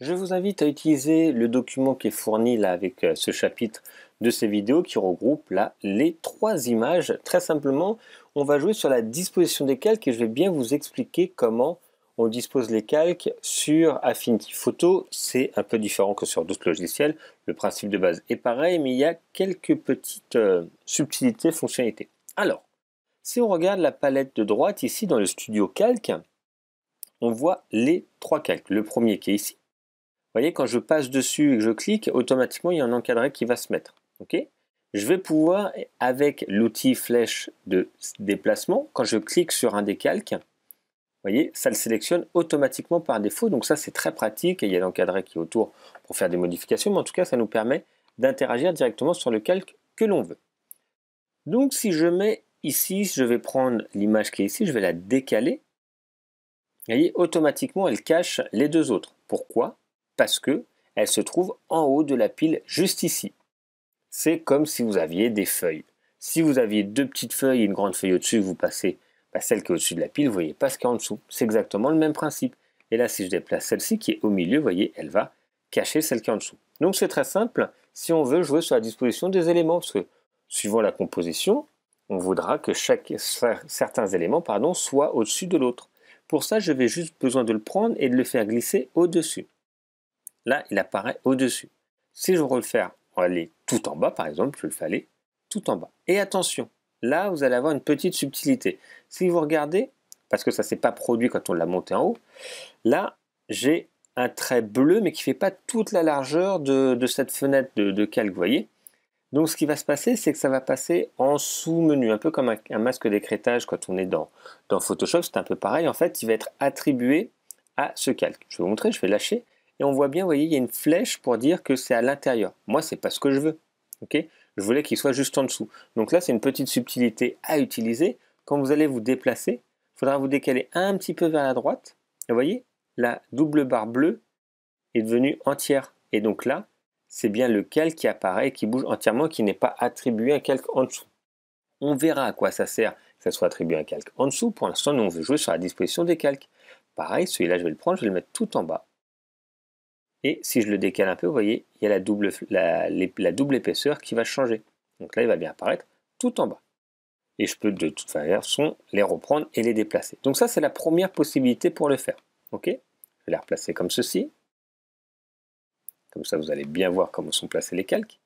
Je vous invite à utiliser le document qui est fourni là avec euh, ce chapitre de ces vidéos qui regroupe là les trois images. Très simplement, on va jouer sur la disposition des calques et je vais bien vous expliquer comment on dispose les calques sur Affinity Photo. C'est un peu différent que sur d'autres logiciels. Le principe de base est pareil, mais il y a quelques petites euh, subtilités, fonctionnalités. Alors, si on regarde la palette de droite ici dans le studio calques, on voit les trois calques. Le premier qui est ici, vous voyez, quand je passe dessus et que je clique, automatiquement, il y a un encadré qui va se mettre. je vais pouvoir, avec l'outil flèche de déplacement, quand je clique sur un calques, vous voyez, ça le sélectionne automatiquement par défaut. Donc ça, c'est très pratique. il y a l'encadré qui est autour pour faire des modifications. Mais en tout cas, ça nous permet d'interagir directement sur le calque que l'on veut. Donc si je mets ici, je vais prendre l'image qui est ici, je vais la décaler. Vous voyez, automatiquement, elle cache les deux autres. Pourquoi parce que elle se trouve en haut de la pile juste ici. C'est comme si vous aviez des feuilles. Si vous aviez deux petites feuilles et une grande feuille au-dessus, vous passez bah, celle qui est au-dessus de la pile, vous voyez pas ce en dessous. C'est exactement le même principe. Et là, si je déplace celle-ci qui est au milieu, vous voyez, elle va cacher celle qui est en dessous. Donc c'est très simple si on veut jouer sur la disposition des éléments, parce que suivant la composition, on voudra que certains éléments soient au-dessus de l'autre. Pour ça, je vais juste besoin de le prendre et de le faire glisser au-dessus là, il apparaît au-dessus. Si je veux le faire on aller tout en bas, par exemple, je le faire aller tout en bas. Et attention, là, vous allez avoir une petite subtilité. Si vous regardez, parce que ça ne s'est pas produit quand on l'a monté en haut, là, j'ai un trait bleu, mais qui ne fait pas toute la largeur de, cette fenêtre de, calque, vous voyez donc ce qui va se passer, c'est que ça va passer en sous-menu, un peu comme un, masque d'écrétage quand on est dans, dans Photoshop, c'est un peu pareil. En fait, il va être attribué à ce calque. Je vais vous montrer, je vais lâcher. Et on voit bien, vous voyez, il y a une flèche pour dire que c'est à l'intérieur. Moi, c'est pas ce que je veux. ok je voulais qu'il soit juste en dessous. Donc là, c'est une petite subtilité à utiliser. Quand vous allez vous déplacer, il faudra vous décaler un petit peu vers la droite. Et vous voyez, la double barre bleue est devenue entière. Et donc là, c'est bien le calque qui apparaît, qui bouge entièrement, qui n'est pas attribué à calque en dessous. On verra à quoi ça sert que ça soit attribué à un calque en dessous. Pour l'instant, nous, on veut jouer sur la disposition des calques. Pareil, celui-là, je vais le prendre, je vais le mettre tout en bas. Et si je le décale un peu, vous voyez, il y a la double, épaisseur qui va changer. Donc là, il va bien apparaître tout en bas. Et je peux de toute façon les reprendre et les déplacer. Donc ça, c'est la première possibilité pour le faire. Ok Je vais les replacer comme ceci. Comme ça, vous allez bien voir comment sont placés les calques.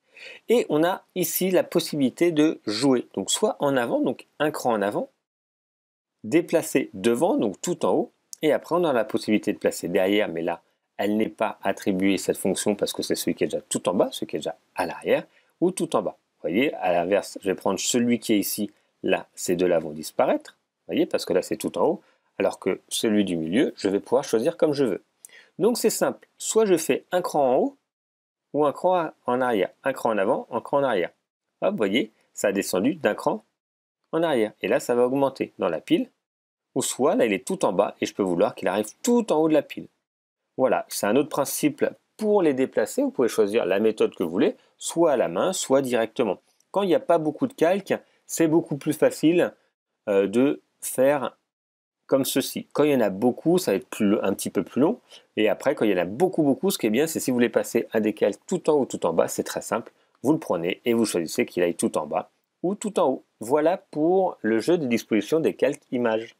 Et on a ici la possibilité de jouer. Donc soit en avant, donc un cran en avant, déplacer devant, donc tout en haut, et après on a la possibilité de placer derrière, mais là elle n'est pas attribuée cette fonction parce que c'est celui qui est déjà tout en bas, celui qui est déjà à l'arrière, ou tout en bas. Vous voyez, à l'inverse, je vais prendre celui qui est ici, là, ces deux-là vont disparaître, vous voyez, parce que là, c'est tout en haut, alors que celui du milieu, je vais pouvoir choisir comme je veux. Donc c'est simple, soit je fais un cran en haut, ou un cran en arrière, un cran en avant, un cran en arrière. vous voyez, ça a descendu d'un cran en arrière, et là, ça va augmenter dans la pile, ou soit, là, il est tout en bas, et je peux vouloir qu'il arrive tout en haut de la pile. Voilà, c'est un autre principe. Pour les déplacer, vous pouvez choisir la méthode que vous voulez, soit à la main, soit directement. Quand il n'y a pas beaucoup de calques, c'est beaucoup plus facile euh, de faire comme ceci. Quand il y en a beaucoup, ça va être un petit peu plus long. Et après, quand il y en a beaucoup, beaucoup, ce qui est bien, c'est si vous voulez passer un des calques tout en haut, tout en bas, c'est très simple. Vous le prenez et vous choisissez qu'il aille tout en bas ou tout en haut. Voilà pour le jeu de disposition des calques images.